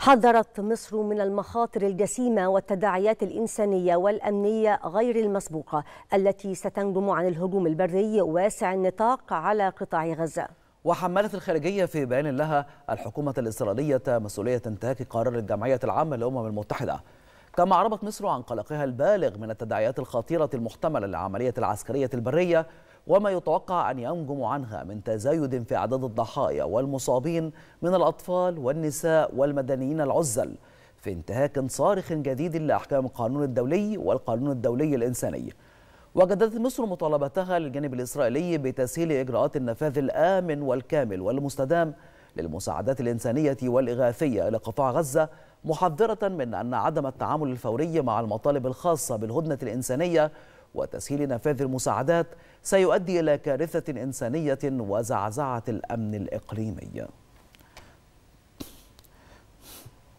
حذرت مصر من المخاطر الجسيمة والتداعيات الإنسانية والأمنية غير المسبوقة التي ستنجم عن الهجوم البري واسع النطاق على قطاع غزة وحملت الخارجية في بيان لها الحكومة الإسرائيلية مسؤولية انتهاك قرار الجمعية العامة للأمم المتحدة كما أعربت مصر عن قلقها البالغ من التداعيات الخطيرة المحتملة للعملية العسكرية البرية وما يتوقع أن ينجم عنها من تزايد في أعداد الضحايا والمصابين من الأطفال والنساء والمدنيين العزل في انتهاك صارخ جديد لأحكام القانون الدولي والقانون الدولي الإنساني وجدت مصر مطالبتها للجانب الإسرائيلي بتسهيل إجراءات النفاذ الآمن والكامل والمستدام للمساعدات الإنسانية والإغاثية لقطاع غزة محذرة من أن عدم التعامل الفوري مع المطالب الخاصة بالهدنة الإنسانية وتسهيل نفاذ المساعدات سيؤدي إلى كارثة إنسانية وزعزعة الأمن الإقليمي